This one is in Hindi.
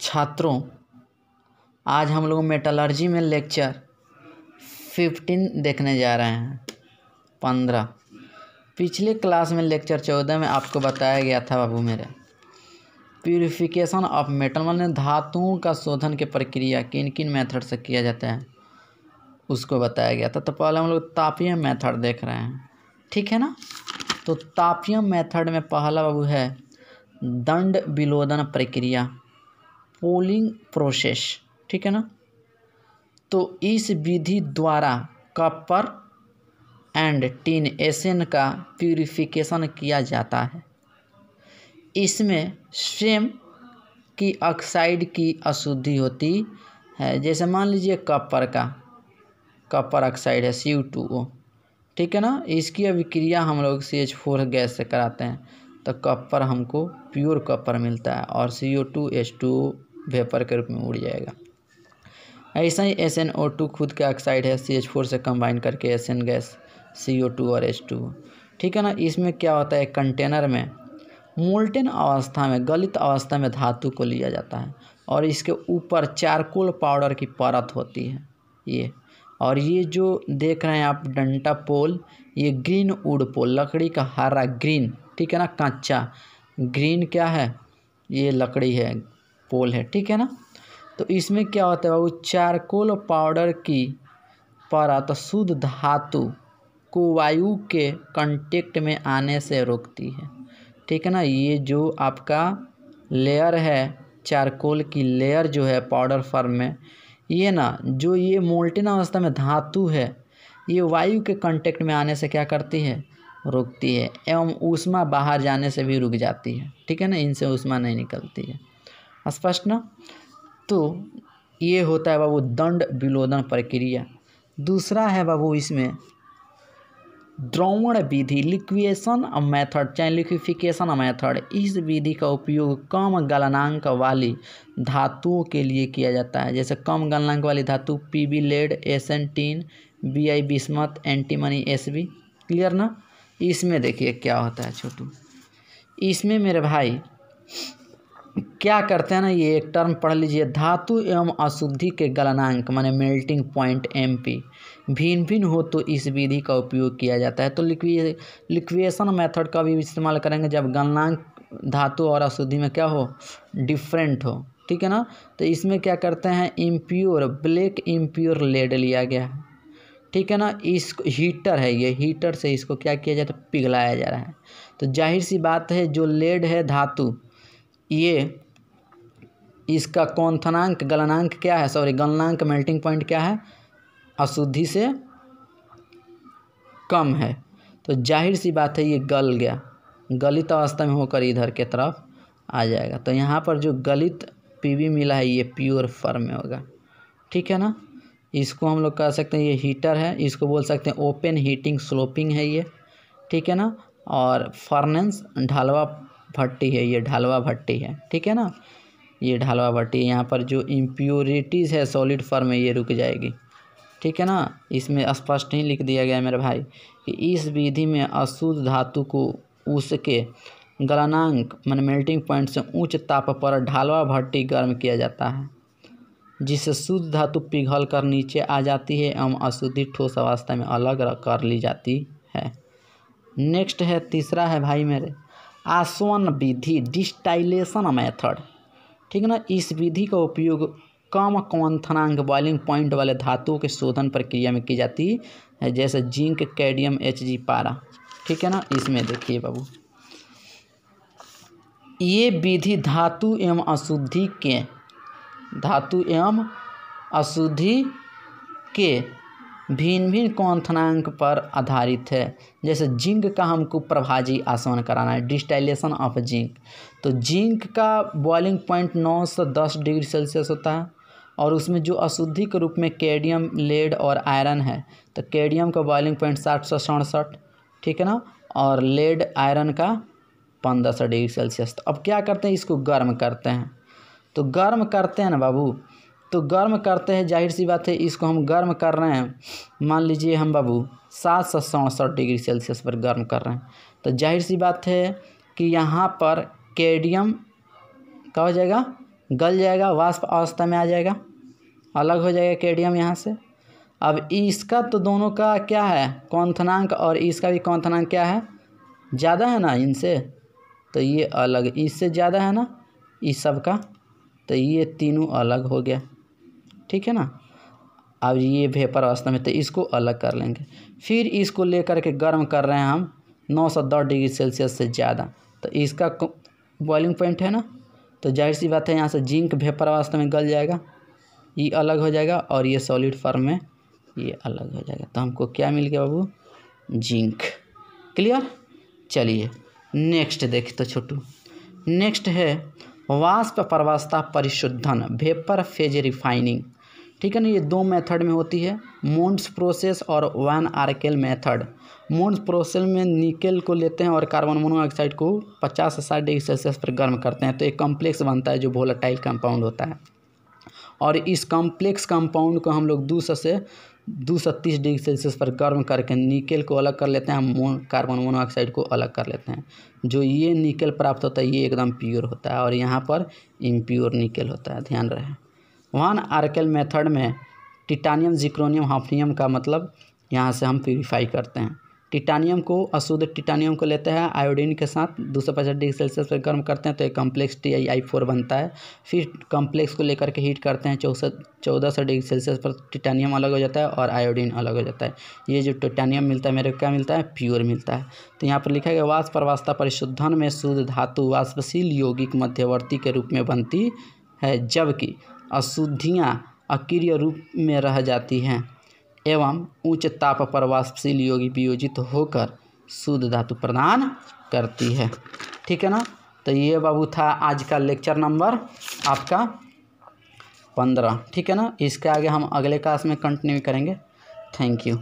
छात्रों आज हम लोग मेटालर्जी में लेक्चर फिफ्टीन देखने जा रहे हैं पंद्रह पिछले क्लास में लेक्चर चौदह में आपको बताया गया था बाबू मेरे प्योरिफिकेशन ऑफ मेटल मान धातुओं का शोधन की प्रक्रिया किन किन मेथड से किया जाता है उसको बताया गया था तो पहले हम लोग तापीय मेथड देख रहे हैं ठीक है ना तो तापीय मेथड में पहला बाबू है दंड विलोदन प्रक्रिया पोलिंग प्रोसेस ठीक है ना तो इस विधि द्वारा कॉपर एंड टीन एसेन का प्यूरिफिकेशन किया जाता है इसमें सेम की ऑक्साइड की अशुद्धि होती है जैसे मान लीजिए कॉपर का कॉपर ऑक्साइड है सी टू ओ ठीक है ना इसकी अभिक्रिया हम लोग सी एच फोर गैस से कराते हैं तो कॉपर हमको प्योर कॉपर मिलता है और C O two H two vapour के रूप में उड़ जाएगा ऐसा ही एस एन ओ टू खुद का ऑक्साइड है सी एच फोर से कंबाइन करके S N gas C O two और एच टू ठीक है ना इसमें क्या होता है कंटेनर में मोल्टेन अवस्था में गलित अवस्था में धातु को लिया जाता है और इसके ऊपर चारकोल पाउडर की परत होती है ये और ये जो देख रहे हैं आप डंटा पोल ये ग्रीन वुड पोल लकड़ी का हरा ग्रीन ठीक है ना कच्चा ग्रीन क्या है ये लकड़ी है पोल है ठीक है ना तो इसमें क्या होता है बाबू चारकोल पाउडर की परत शुद्ध धातु को वायु के कंटेक्ट में आने से रोकती है ठीक है ना ये जो आपका लेयर है चारकोल की लेयर जो है पाउडर फॉर्म में ये ना जो ये मोल्टेन अवस्था में धातु है ये वायु के कांटेक्ट में आने से क्या करती है रोकती है एवं ऊष्मा बाहर जाने से भी रुक जाती है ठीक है ना इनसे ऊष्मा नहीं निकलती है स्पष्ट ना तो ये होता है बाबू दंड विलोदन प्रक्रिया दूसरा है बाबू इसमें द्रवण विधि लिक्विएशन मेथड चाहे लिक्विफिकेशन मेथड इस विधि का उपयोग कम गलनांक वाली धातुओं के लिए किया जाता है जैसे कम गलनांक वाली धातु P B lead S N tin B I bismuth antimony S B clear ना इसमें देखिए क्या होता है छोटू इसमें मेरे भाई क्या करते हैं ना ये एक टर्म पढ़ लीजिए धातु एवं अशुद्धि के गलनांक माने मेल्टिंग पॉइंट एम पी भिन्न भिन्न हो तो इस विधि का उपयोग किया जाता है तो लिक्वे लिक्वेशन मेथड का भी इस्तेमाल करेंगे जब गलनांक धातु और अशुद्धि में क्या हो डिफरेंट हो ठीक है ना तो इसमें क्या करते हैं इम्प्योर ब्लैक इम्प्योर लेड लिया गया है ठीक है ना इस हीटर है ये हीटर से इसको क्या किया जाता है पिघलाया जा रहा है तो जाहिर सी बात है जो लेड है धातु ये इसका कौनथनांक गलनांक क्या है सॉरी गलनांक मेल्टिंग पॉइंट क्या है अशुद्धि से कम है तो जाहिर सी बात है ये गल गया गलित अवस्था में होकर इधर के तरफ आ जाएगा तो यहाँ पर जो गलित पीवी मिला है ये प्योर फर्म में होगा ठीक है ना इसको हम लोग कह सकते हैं ये हीटर है इसको बोल सकते हैं ओपन हीटिंग स्लोपिंग है ये ठीक है ना और फर्नेंस ढालवा भट्टी है ये ढालवा भट्टी है ठीक है ना ये ढालवा भट्टी यहाँ पर जो इम्प्योरिटीज़ है सॉलिड फॉर्म में ये रुक जाएगी ठीक है ना इसमें स्पष्ट ही लिख दिया गया मेरे भाई कि इस विधि में अशुद्ध धातु को उसके गलनांक मान मेल्टिंग पॉइंट से उच्च ताप पर ढालवा भट्टी गर्म किया जाता है जिससे शुद्ध धातु पिघल कर नीचे आ जाती है एवं अशुद्धि ठोस अवस्था में अलग कर ली जाती है नेक्स्ट है तीसरा है भाई मेरे आसवन विधि डिस्टाइलेशन मेथड ठीक है ना इस विधि का उपयोग कम क्वंथनांक बॉइलिंग पॉइंट वाले धातुओं के शोधन प्रक्रिया में की जाती है जैसे जिंक कैडियम एच जी पारा ठीक है ना इसमें देखिए बाबू ये विधि धातु एवं अशुद्धि के धातु एवं अशुद्धि के भिन्न भिन्न कौंथनांक पर आधारित है जैसे जिंक का हमको प्रभाजी आसवन कराना है डिस्टाइलेशन ऑफ जिंक तो जिंक का बॉइलिंग पॉइंट नौ से दस डिग्री सेल्सियस होता है और उसमें जो अशुद्धि के रूप में कैडियम लेड और आयरन है तो कैडियम का बॉइलिंग पॉइंट साठ सौ सड़सठ ठीक है ना और लेड आयरन का पंद्रह सौ डिग्री सेल्सियस तो अब क्या करते हैं इसको गर्म करते हैं तो गर्म करते हैं ना बाबू तो गर्म करते हैं जाहिर सी बात है इसको हम गर्म कर रहे हैं मान लीजिए हम बाबू सात सौ सड़सठ डिग्री सेल्सियस पर गर्म कर रहे हैं तो जाहिर सी बात है कि यहाँ पर कैडियम क्या हो जाएगा गल जाएगा वाष्प अवस्था में आ जाएगा अलग हो जाएगा कैडियम यहाँ से अब इसका तो दोनों का क्या है कौंथनांक और इसका भी कौंथनांक क्या है ज़्यादा है ना इनसे तो ये अलग इससे ज़्यादा है ना इस सब का तो ये तीनों अलग हो गया ठीक है ना अब ये वेपर अवस्था में तो इसको अलग कर लेंगे फिर इसको लेकर के गर्म कर रहे हैं हम नौ सौ दस डिग्री सेल्सियस से ज़्यादा तो इसका बॉइलिंग पॉइंट है ना तो जाहिर सी बात है यहाँ से जिंक वेपर अवस्था में गल जाएगा ये अलग हो जाएगा और ये सॉलिड फॉर्म में ये अलग हो जाएगा तो हमको क्या मिल गया बाबू जिंक क्लियर चलिए नेक्स्ट देखिए तो छोटू नेक्स्ट है वाष्प प्रवस्था परिशुद्धन वेपर फेज रिफाइनिंग ठीक है ना ये दो मेथड में होती है मोन्स प्रोसेस और van Arkel method Mond's process में निकेल को लेते हैं और कार्बन मोनोऑक्साइड को 50 से 60 डिग्री सेल्सियस पर गर्म करते हैं तो एक कॉम्प्लेक्स बनता है जो वोलाटाइल कंपाउंड होता है और इस कॉम्प्लेक्स कंपाउंड को हम लोग दो सौ से दो सौ तीस डिग्री सेल्सियस पर गर्म करके निकेल को अलग कर लेते हैं मोन कार्बन मोनोऑक्साइड को अलग कर लेते हैं जो ये निकेल प्राप्त होता है ये एकदम प्योर होता है और यहाँ पर इम्प्योर निकेल होता है ध्यान रहे वन आर्कल मेथड में टिटानियम जिक्रोनियम हाफनियम का मतलब यहाँ से हम प्योरीफाई करते हैं टिटानियम को अशुद्ध टिटानियम को लेते हैं आयोडीन के साथ दो सौ पचास डिग्री सेल्सियस पर गर्म करते हैं तो एक complex T I I four बनता है फिर कम्प्लेक्स को लेकर के हीट करते हैं चौसठ चौदह सौ डिग्री सेल्सियस पर टिटानियम अलग हो जाता है और आयोडीन अलग हो जाता है ये जो टिटानियम मिलता है मेरे को क्या मिलता है प्योर मिलता है तो यहाँ पर लिखा गया वाष्प परवास्ता परिशुद्धन में शुद्ध धातु वाष्पशील यौगिक मध्यवर्ती के रूप में बनती है जबकि अशुद्धियाँ अक्रिय रूप में रह जाती हैं एवं उच्च ताप प्रवासशील योगी वियोजित होकर शुद्ध धातु प्रदान करती है ठीक है ना तो ये बाबू था आज का लेक्चर नंबर आपका पंद्रह ठीक है ना इसके आगे हम अगले क्लास में कंटिन्यू करेंगे थैंक यू